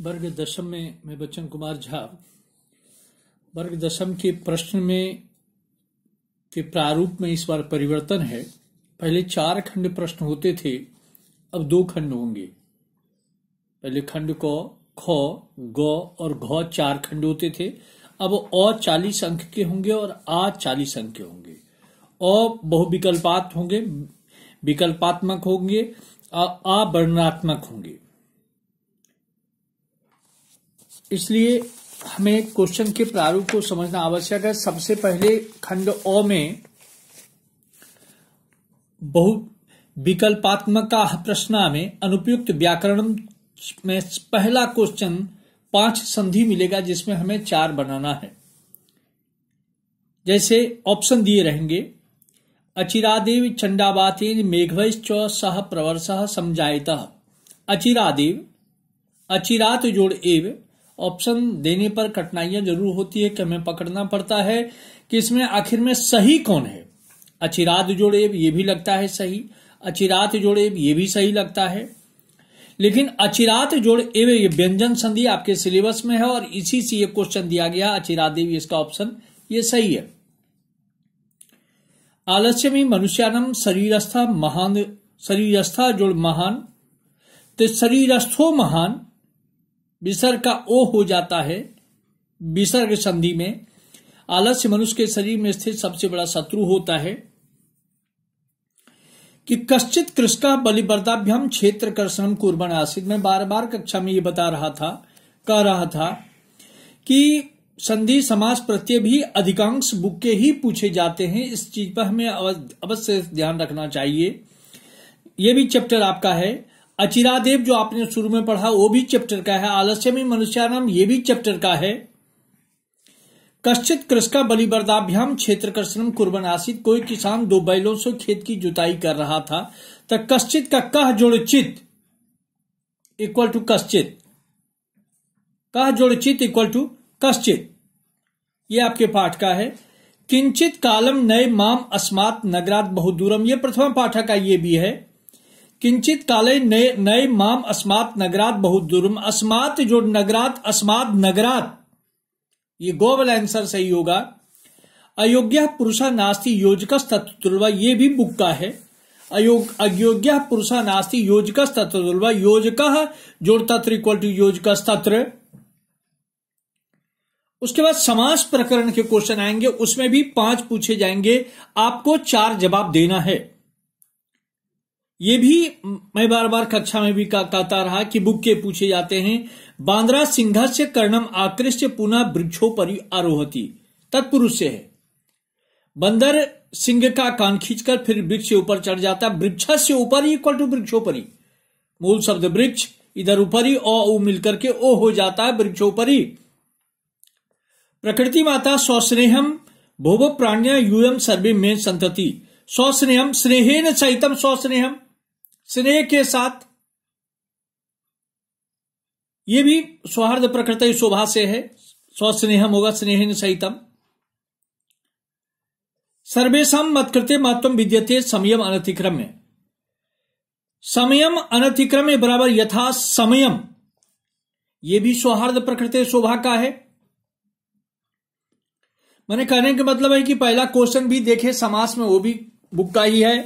वर्ग दशम में मैं बच्चन कुमार झा वर्ग दशम के प्रश्न में के प्रारूप में इस बार परिवर्तन है पहले चार खंड प्रश्न होते थे अब दो खंड होंगे पहले खंड क ख ग और घ चार खंड होते थे अब अ चालीस अंक के होंगे और आ चालीस अंक के होंगे अ बहुविकल्पात होंगे विकल्पात्मक होंगे आ वर्णात्मक होंगे इसलिए हमें क्वेश्चन के प्रारूप को समझना आवश्यक है सबसे पहले खंड ओ में बहु विकल्पात्मक प्रश्न में अनुपयुक्त व्याकरण में पहला क्वेश्चन पांच संधि मिलेगा जिसमें हमें चार बनाना है जैसे ऑप्शन दिए रहेंगे अचिरादेव चंडाबाते मेघवैश्च सह प्रवर्ष समझायत अचिरादेव अचिरात जोड़ एव ऑप्शन देने पर कठिनाइयां जरूर होती है कि हमें पकड़ना पड़ता है कि इसमें आखिर में सही कौन है अचिरात जोड़ेब ये भी लगता है सही अचिरात जोड़ेब ये भी सही लगता है लेकिन अचिरात जोड़ एव ये व्यंजन संधि आपके सिलेबस में है और इसी से ये क्वेश्चन दिया गया अचिरात देवी इसका ऑप्शन ये सही है आलस्य में मनुष्यानम शरीरस्था महान शरीरस्था जोड़ महान तो शरीरस्थो महान विसर्ग का ओ हो जाता है विसर्ग संधि में आलस्य मनुष्य के शरीर में स्थित सबसे बड़ा शत्रु होता है कि कश्चित कृष्णा बलिवर्दाभ्यम क्षेत्र कर्षण कुर्बन आसित में बार बार कक्षा में ये बता रहा था कह रहा था कि संधि समास प्रत्यय भी अधिकांश बुक के ही पूछे जाते हैं इस चीज पर हमें अवश्य ध्यान रखना चाहिए यह भी चैप्टर आपका है अचिरादेव जो आपने शुरू में पढ़ा वो भी चैप्टर का है आलस्य में मनुष्याराम ये भी चैप्टर का है कश्चित कृषका बलिबर्दाभ्याम क्षेत्र कर्षण कुर्बन आसित कोई किसान दो बैलों से खेत की जुताई कर रहा था तो कश्चित का कह जोड़चित इक्वल टू कश्चित कह जोड़चित इक्वल टू कश्चित ये आपके पाठ का है किंचित कालम नए माम अस्मात नगरात बहुदूरम ये प्रथमा पाठक का ये भी है किंचित काले नए नए माम अस्मात नगरात बहुत दुर्म अस्मात जो नगरात अस्मात नगरात ये गोवल आंसर सही होगा अयोग्य पुरुषा नास्ति योजक तत्वुर्वा ये भी बुक का है अयोग अयोग्य पुरुषा नास्ती योजक तत्वुर्वा योजक जोड़ तत्र इक्वल टू योजक तत्र उसके बाद समास प्रकरण के क्वेश्चन आएंगे उसमें भी पांच पूछे जाएंगे आपको चार जवाब देना है ये भी मैं बार बार कक्षा में भी कहता रहा कि बुक के पूछे जाते हैं बांद्रा सिंह से कर्णम आकृष्ट पुनः वृक्षो पर आरोहती तत्पुरुष से है बंदर सिंह का कान खींचकर फिर वृक्ष से ऊपर चढ़ जाता है वृक्ष से ऊपर ही इक्वल टू वृक्षोपरि मूल शब्द वृक्ष इधर ऊपर ही ओ ऊ मिलकर के ओ हो जाता है ही प्रकृति माता स्वस्नेहम भोग प्राणिया यूयम सर्वे में संतति स्वस्नेहम न सहितम स्वस्नेहम स्नेह के साथ ये भी सौहार्द प्रकृत शोभा से है स्वस्नेहम होगा स्नेह सहितम सर्वेशम मत्कृत्य महत्व विद्यते समयम अनतिक्रम में समयम अनतिक्रम में बराबर यथा समयम ये भी सौहार्द प्रकृति शोभा का है मैंने कहने का मतलब है कि पहला क्वेश्चन भी देखे समास में वो भी बुक का ही है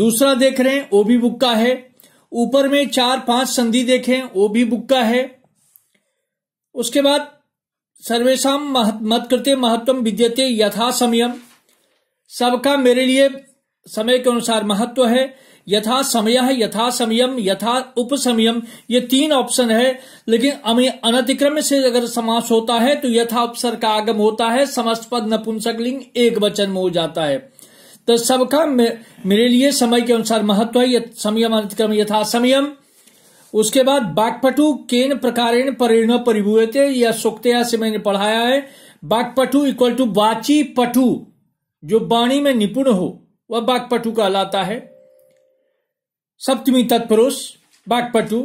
दूसरा देख रहे हैं वो भी बुक का है ऊपर में चार पांच संधि देखें वो भी बुक का है उसके बाद सर्वेशम मत करते महत्व विद्यते यथा समयम सबका मेरे लिए समय के अनुसार महत्व है यथा समय यथा समयम यथा उपसमयम ये तीन ऑप्शन है लेकिन अनतिक्रम से अगर समास होता है तो यथा अवसर का आगम होता है समस्त पद नपुंसक लिंग एक वचन में हो जाता है तो सबका मेरे लिए समय के अनुसार महत्व है संयम यथा समयम उसके बाद बागपटु केन प्रकारेण परिणय परिभूयते या सुक्तया से मैंने पढ़ाया है बागपटु इक्वल टू वाची पटु जो वाणी में निपुण हो वह बागपटु कहलाता है सप्तमी तत्पुरुष बागपटु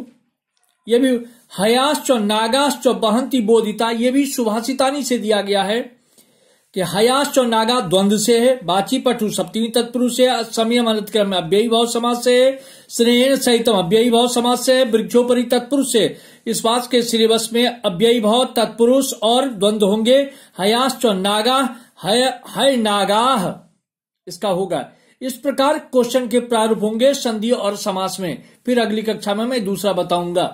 यह भी हयाश्च नागाश्च बहंती बोधिता यह भी सुभाषितानी से दिया गया है कि हयाश नागा द्वंद से है बाची पटु सप्तमी तत्पुरुष से असमयम में अव्ययी भाव समाज से है स्नेह सहितम अव्ययी भाव समाज से है वृक्षोपरि तत्पुरुष से इस पास के सिलेबस में अव्ययी भाव तत्पुरुष और द्वंद्व होंगे हयाश नागा हय हय नागा इसका होगा इस प्रकार क्वेश्चन के प्रारूप होंगे संधि और समास में फिर अगली कक्षा में मैं दूसरा बताऊंगा